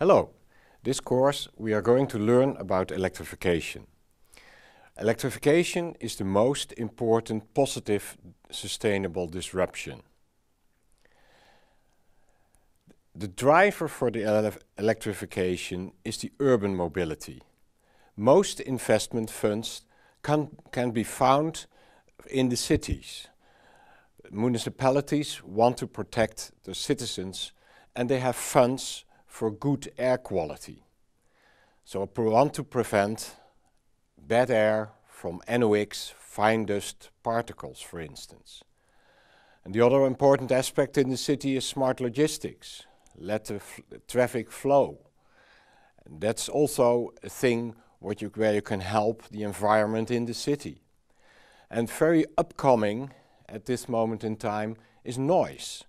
Hello, this course we are going to learn about electrification. Electrification is the most important positive sustainable disruption. The driver for the ele electrification is the urban mobility. Most investment funds can, can be found in the cities. Municipalities want to protect their citizens and they have funds for good air quality. So we want to prevent bad air from NOx, fine dust particles, for instance. And the other important aspect in the city is smart logistics. Let the traffic flow. And that's also a thing you, where you can help the environment in the city. And very upcoming at this moment in time is noise.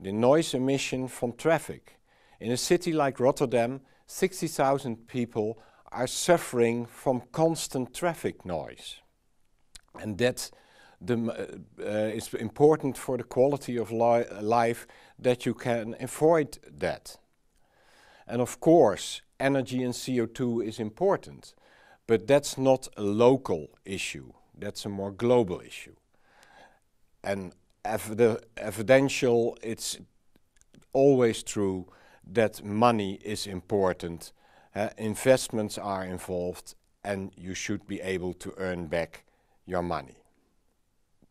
The noise emission from traffic. In a city like Rotterdam, 60,000 people are suffering from constant traffic noise. And that the, uh, is important for the quality of li life that you can avoid that. And of course, energy and CO2 is important, but that's not a local issue, that's a more global issue. And ev the evidential, it's always true that money is important, uh, investments are involved, and you should be able to earn back your money.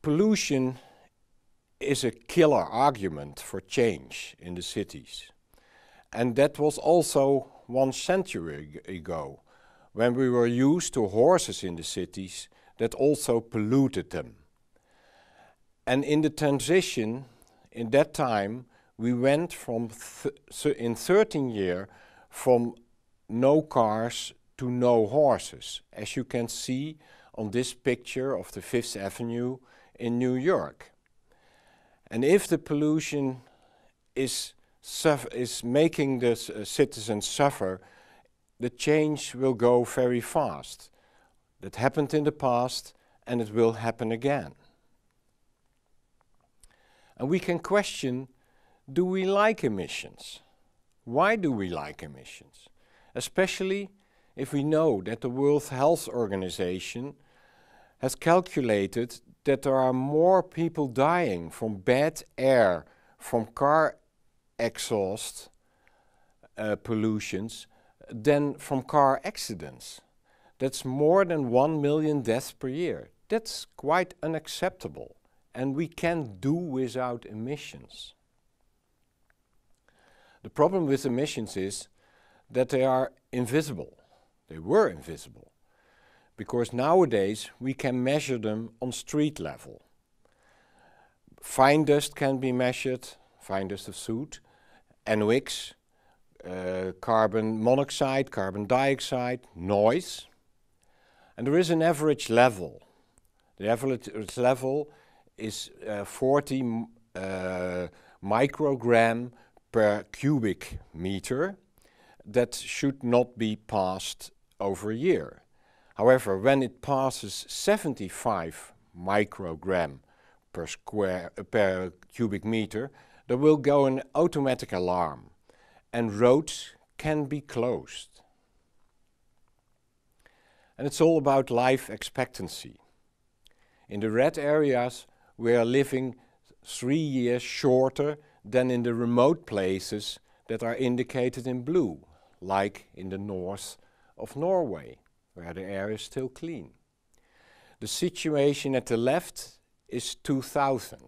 Pollution is a killer argument for change in the cities. And that was also one century ago, when we were used to horses in the cities that also polluted them. And in the transition, in that time, we went from th in 13 year from no cars to no horses, as you can see on this picture of the Fifth Avenue in New York. And if the pollution is, is making the uh, citizens suffer, the change will go very fast. That happened in the past and it will happen again. And we can question do we like emissions? Why do we like emissions? Especially if we know that the World Health Organization has calculated that there are more people dying from bad air, from car exhaust uh, pollutions, than from car accidents. That's more than 1 million deaths per year. That's quite unacceptable. And we can do without emissions. The problem with emissions is that they are invisible. They were invisible. Because nowadays we can measure them on street level. Fine dust can be measured, fine dust of soot, NOx, uh, carbon monoxide, carbon dioxide, noise. And there is an average level. The average level is uh, 40 uh, microgram per cubic meter that should not be passed over a year. However, when it passes 75 microgram per square uh, per cubic meter, there will go an automatic alarm and roads can be closed. And it's all about life expectancy. In the red areas, we are living three years shorter than in the remote places that are indicated in blue, like in the north of Norway, where the air is still clean. The situation at the left is 2000.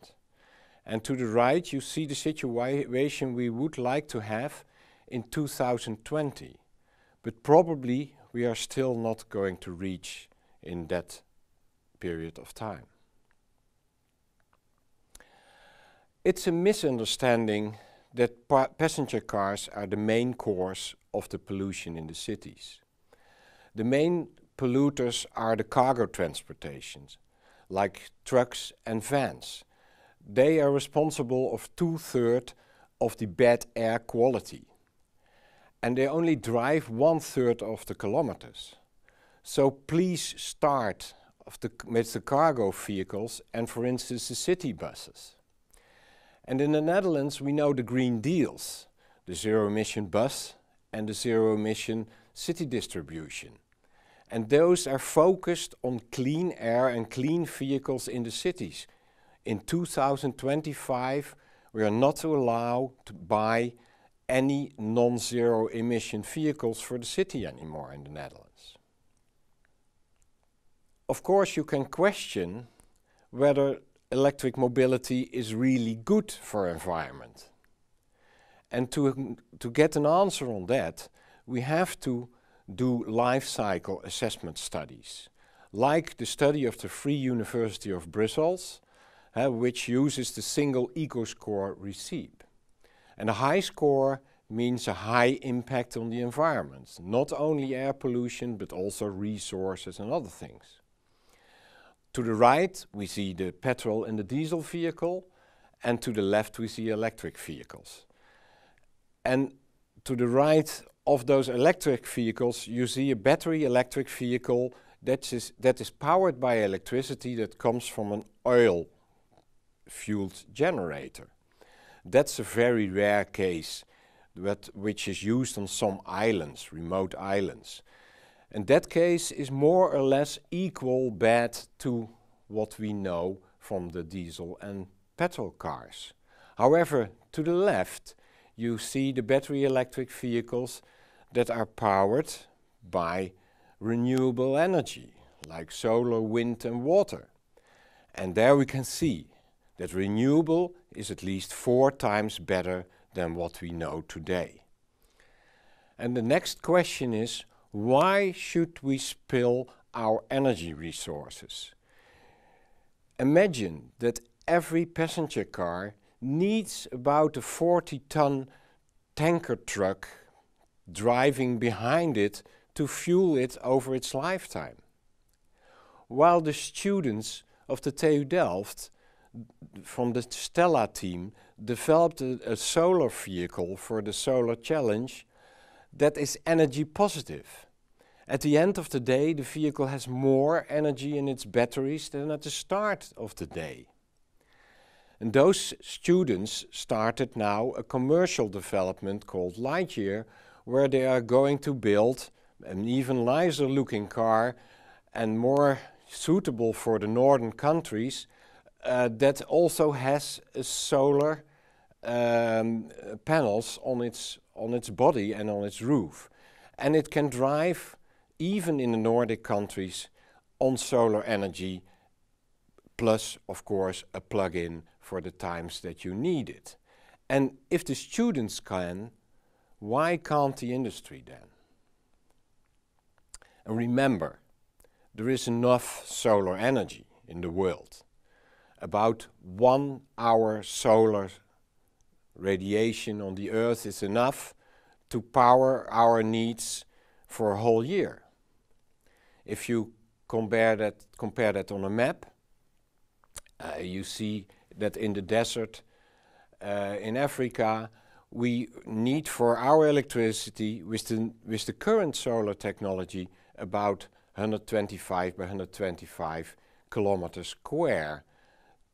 And to the right, you see the situation we would like to have in 2020. But probably we are still not going to reach in that period of time. It's a misunderstanding that pa passenger cars are the main cause of the pollution in the cities. The main polluters are the cargo transportations, like trucks and vans. They are responsible of two-thirds of the bad air quality. And they only drive one-third of the kilometers. So please start the with the cargo vehicles and, for instance, the city buses. And in the Netherlands, we know the green deals, the zero emission bus and the zero emission city distribution. And those are focused on clean air and clean vehicles in the cities. In 2025, we are not allowed to buy any non-zero emission vehicles for the city anymore in the Netherlands. Of course, you can question whether electric mobility is really good for environment. And to, to get an answer on that, we have to do life cycle assessment studies, like the study of the Free University of Brussels, uh, which uses the single eco score receipt. And a high score means a high impact on the environment, not only air pollution, but also resources and other things. To the right, we see the petrol and the diesel vehicle, and to the left, we see electric vehicles. And to the right of those electric vehicles, you see a battery electric vehicle that is, that is powered by electricity that comes from an oil fueled generator. That's a very rare case, that, which is used on some islands, remote islands. And that case is more or less equal bad to what we know from the diesel and petrol cars. However, to the left, you see the battery electric vehicles that are powered by renewable energy, like solar, wind and water. And there we can see that renewable is at least four times better than what we know today. And the next question is, why should we spill our energy resources? Imagine that every passenger car needs about a 40 ton tanker truck driving behind it to fuel it over its lifetime. While the students of the TU Delft from the Stella team developed a, a solar vehicle for the Solar Challenge that is energy positive. At the end of the day, the vehicle has more energy in its batteries than at the start of the day. And those students started now a commercial development called Lightyear, where they are going to build an even nicer looking car and more suitable for the northern countries uh, that also has a solar um, panels on its, on its body and on its roof. And it can drive, even in the Nordic countries, on solar energy, plus, of course, a plug-in for the times that you need it. And if the students can, why can't the industry then? And remember, there is enough solar energy in the world. About one hour solar radiation on the Earth is enough to power our needs for a whole year. If you compare that, compare that on a map, uh, you see that in the desert uh, in Africa, we need for our electricity with the, with the current solar technology about 125 by 125 kilometers square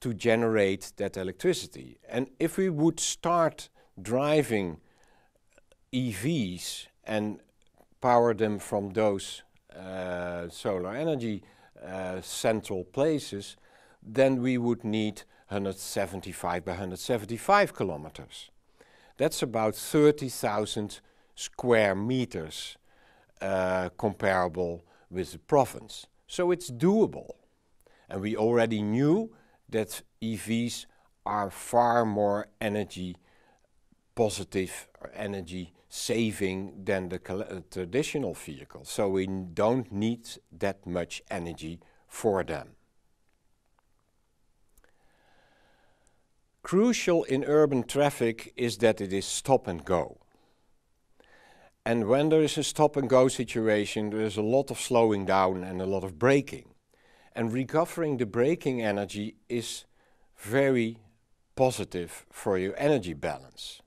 to generate that electricity. And if we would start driving EVs and power them from those uh, solar energy uh, central places, then we would need 175 by 175 kilometers. That's about 30,000 square meters uh, comparable with the province. So it's doable. And we already knew that EVs are far more energy positive energy saving than the uh, traditional vehicle. So we don't need that much energy for them. Crucial in urban traffic is that it is stop and go. And when there is a stop and go situation, there is a lot of slowing down and a lot of braking. And recovering the braking energy is very positive for your energy balance.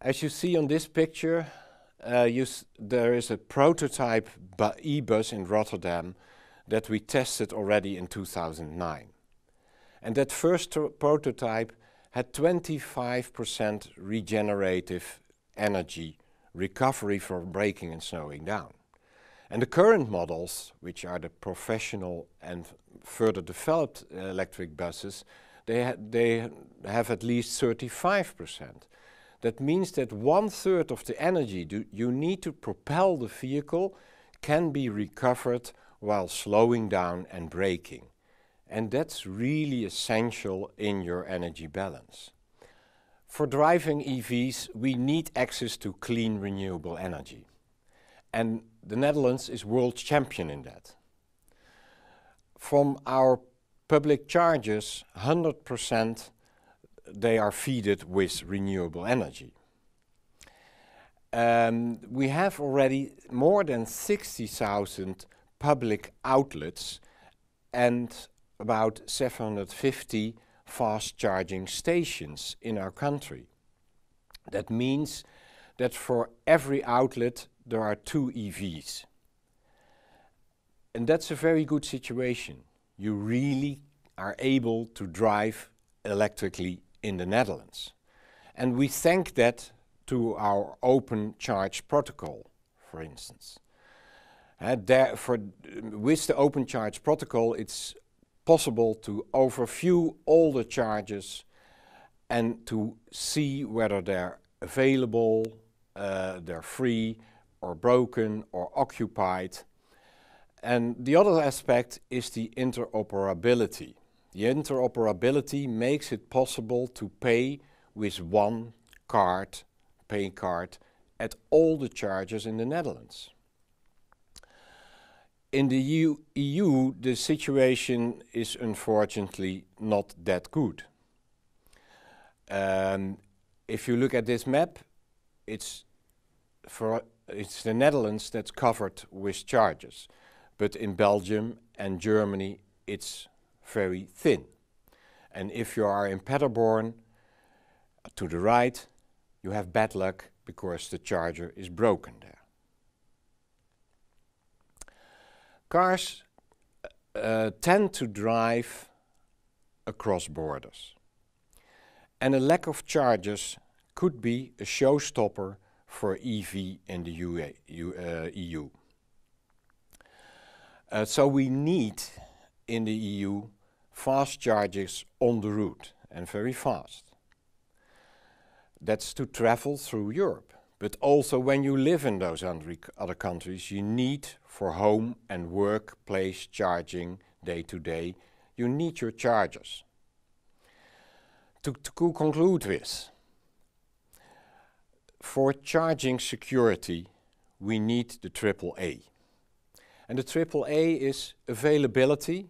As you see on this picture, uh, there is a prototype e-bus in Rotterdam that we tested already in 2009. And that first prototype had 25% regenerative energy recovery for braking and slowing down. And the current models, which are the professional and further developed electric buses, they, ha they have at least 35%. That means that one third of the energy you need to propel the vehicle can be recovered while slowing down and braking. And that's really essential in your energy balance. For driving EVs, we need access to clean renewable energy. And the Netherlands is world champion in that. From our public charges, 100% they are fed with renewable energy. Um, we have already more than 60,000 public outlets and about 750 fast charging stations in our country. That means that for every outlet there are two EVs. And that's a very good situation. You really are able to drive electrically in the Netherlands. And we thank that to our open charge protocol, for instance. Uh, with the open charge protocol, it's possible to overview all the charges and to see whether they're available, uh, they're free, or broken or occupied. And the other aspect is the interoperability. The interoperability makes it possible to pay with one card, paying card, at all the charges in the Netherlands. In the EU, EU the situation is unfortunately not that good. Um, if you look at this map, it's for it's the Netherlands that's covered with charges. But in Belgium and Germany, it's very thin. And if you are in Paderborn, to the right, you have bad luck because the charger is broken there. Cars uh, uh tend to drive across borders. And a lack of chargers could be a showstopper for EV in the UA, U, uh, EU. Uh, so we need in the EU fast chargers on the route and very fast. That's to travel through Europe. But also when you live in those other countries, you need for home and workplace charging day to day, you need your chargers. To, to conclude with, for charging security, we need the AAA. And the AAA is availability.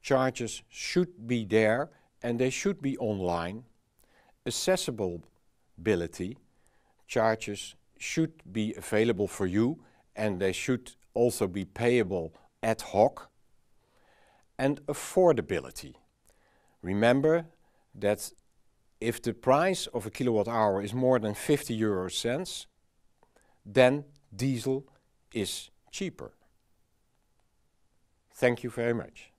Chargers should be there and they should be online. Accessibility. Chargers should be available for you and they should also be payable ad hoc. And affordability. Remember that if the price of a kilowatt hour is more than 50 euro cents, then diesel is cheaper. Thank you very much.